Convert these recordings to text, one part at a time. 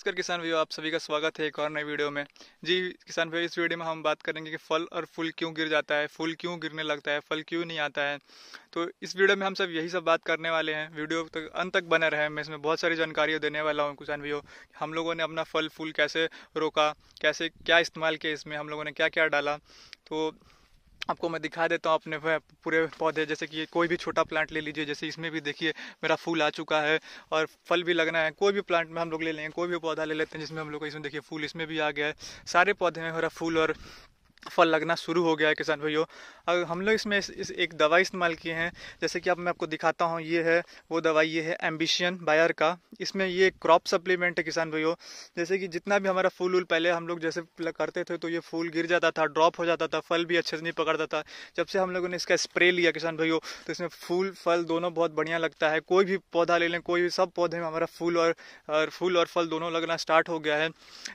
नमस्कार किसान भाइयों आप सभी का स्वागत है एक और नई वीडियो में जी किसान भाई इस वीडियो में हम बात करेंगे कि फल और फूल क्यों गिर जाता है फूल क्यों गिरने लगता है फल क्यों नहीं आता है तो इस वीडियो में हम सब यही सब बात करने वाले हैं वीडियो तक अंत तक बने रहे मैं इसमें बहुत सारी जानकारियाँ देने वाला हूँ किसान भाइयों हम लोगों ने अपना फल फूल कैसे रोका कैसे क्या इस्तेमाल किया इसमें हम लोगों ने क्या क्या डाला तो आपको मैं दिखा देता हूँ अपने पूरे पौधे जैसे कि कोई भी छोटा प्लांट ले लीजिए जैसे इसमें भी देखिए मेरा फूल आ चुका है और फल भी लगना है कोई भी प्लांट में हम लोग ले लेंगे कोई भी पौधा ले लेते हैं जिसमें हम लोग इसमें देखिए फूल इसमें भी आ गया है सारे पौधे में मेरा फूल और फल लगना शुरू हो गया है किसान भाइयों अब हम लोग इसमें इस, इस एक दवाई इस्तेमाल किए हैं जैसे कि अब मैं आपको दिखाता हूँ ये है वो दवाई ये है एम्बिशन बायर का इसमें ये क्रॉप सप्लीमेंट है किसान भाइयों जैसे कि जितना भी हमारा फूल उल पहले हम लोग जैसे करते थे तो ये फूल गिर जाता था ड्रॉप हो जाता था फल भी अच्छे से नहीं पकड़ता था जब से हम लोगों ने इसका स्प्रे लिया किसान भाइयों तो इसमें फूल फल दोनों बहुत बढ़िया लगता है कोई भी पौधा ले लें कोई भी सब पौधे में हमारा फूल और, और फूल और फल दोनों लगना स्टार्ट हो गया है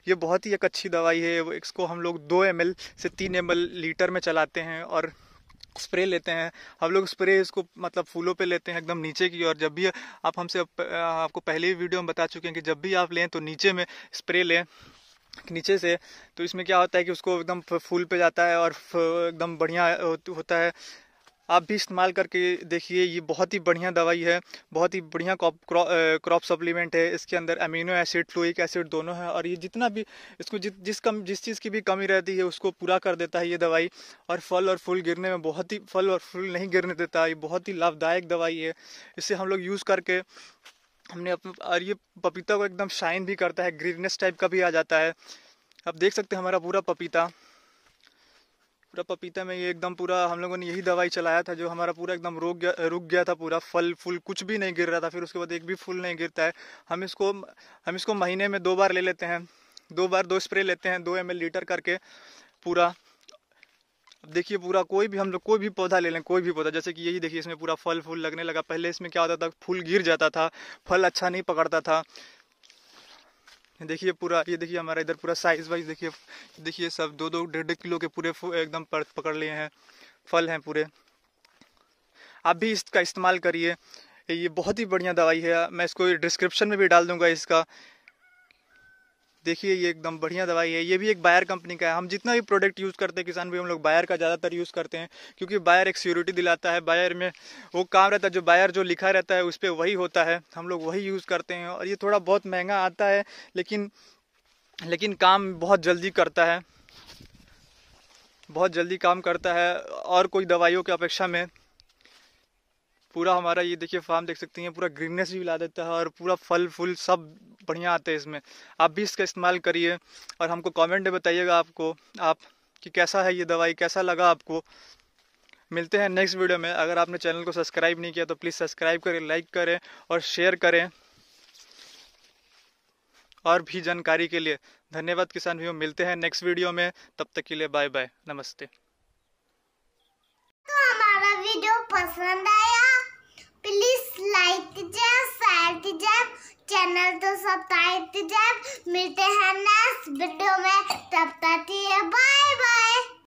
ये बहुत ही एक अच्छी दवाई है इसको हम लोग दो एम से तीन एम लीटर में चलाते हैं और स्प्रे लेते हैं हम लोग स्प्रे इसको मतलब फूलों पे लेते हैं एकदम नीचे की और जब भी आप हमसे आपको पहले ही वीडियो में बता चुके हैं कि जब भी आप लें तो नीचे में स्प्रे लें नीचे से तो इसमें क्या होता है कि उसको एकदम फूल पे जाता है और एकदम बढ़िया होता है आप भी इस्तेमाल करके देखिए ये बहुत ही बढ़िया दवाई है बहुत ही बढ़िया क्रॉप सप्लीमेंट है इसके अंदर अमीनो एसिड फ्लोइक एसिड दोनों है और ये जितना भी इसको जि, जिस कम जिस चीज़ की भी कमी रहती है उसको पूरा कर देता है ये दवाई और फल और फूल गिरने में बहुत ही फल और फूल नहीं गिरने देता ये बहुत ही लाभदायक दवाई है इसे हम लोग यूज़ करके हमने अपने और ये पपीता को एकदम शाइन भी करता है ग्रीननेस टाइप का भी आ जाता है आप देख सकते हैं हमारा पूरा पपीता पूरा पपीता में ये एकदम पूरा हम लोगों ने यही दवाई चलाया था जो हमारा पूरा एकदम रोक गया रुक गया था पूरा फल फूल कुछ भी नहीं गिर रहा था फिर उसके बाद एक भी फूल नहीं गिरता है हम इसको हम इसको महीने में दो बार ले लेते हैं दो बार दो स्प्रे लेते हैं दो एम लीटर करके पूरा अब देखिए पूरा कोई भी हम लोग कोई भी पौधा ले लें कोई भी पौधा जैसे कि यही देखिए इसमें पूरा फल फूल लगने लगा पहले इसमें क्या होता था फूल गिर जाता था फल अच्छा नहीं पकड़ता था देखिए पूरा ये देखिए हमारा इधर पूरा साइज वाइज देखिए देखिए सब दो दो डेढ़ डेढ़ किलो के पूरे एकदम पकड़ लिए हैं फल हैं पूरे आप भी इसका इस्तेमाल करिए ये बहुत ही बढ़िया दवाई है मैं इसको डिस्क्रिप्शन में भी डाल दूंगा इसका देखिए ये एकदम बढ़िया दवाई है ये भी एक बायर कंपनी का है हम जितना भी प्रोडक्ट यूज़ करते हैं किसान भी हम लोग बायर का ज़्यादातर यूज़ करते हैं क्योंकि बायर एक सिक्योरिटी दिलाता है बायर में वो काम रहता है जो बायर जो लिखा रहता है उस पर वही होता है हम लोग वही यूज़ करते हैं और ये थोड़ा बहुत महंगा आता है लेकिन लेकिन काम बहुत जल्दी करता है बहुत जल्दी काम करता है और कोई दवाइयों की अपेक्षा में पूरा हमारा ये देखिए फार्म देख सकते हैं पूरा ग्रीननेस भी ला देता है और पूरा फल फूल सब बढ़िया आते हैं इसमें आप भी इसका इस्तेमाल करिए और हमको कमेंट में बताइएगा आपको आप कि कैसा है ये दवाई कैसा लगा आपको मिलते हैं नेक्स्ट वीडियो में अगर आपने चैनल को सब्सक्राइब नहीं किया तो प्लीज़ सब्सक्राइब करें लाइक करें और शेयर करें और भी जानकारी के लिए धन्यवाद किसान भैया मिलते हैं नेक्स्ट वीडियो में तब तक के लिए बाय बाय नमस्ते तो हमारा वीडियो पसंद आया चैनल तो सब्सक्राइब जब मिलते हैं नेक्स्ट वीडियो में तब तक बाय बाय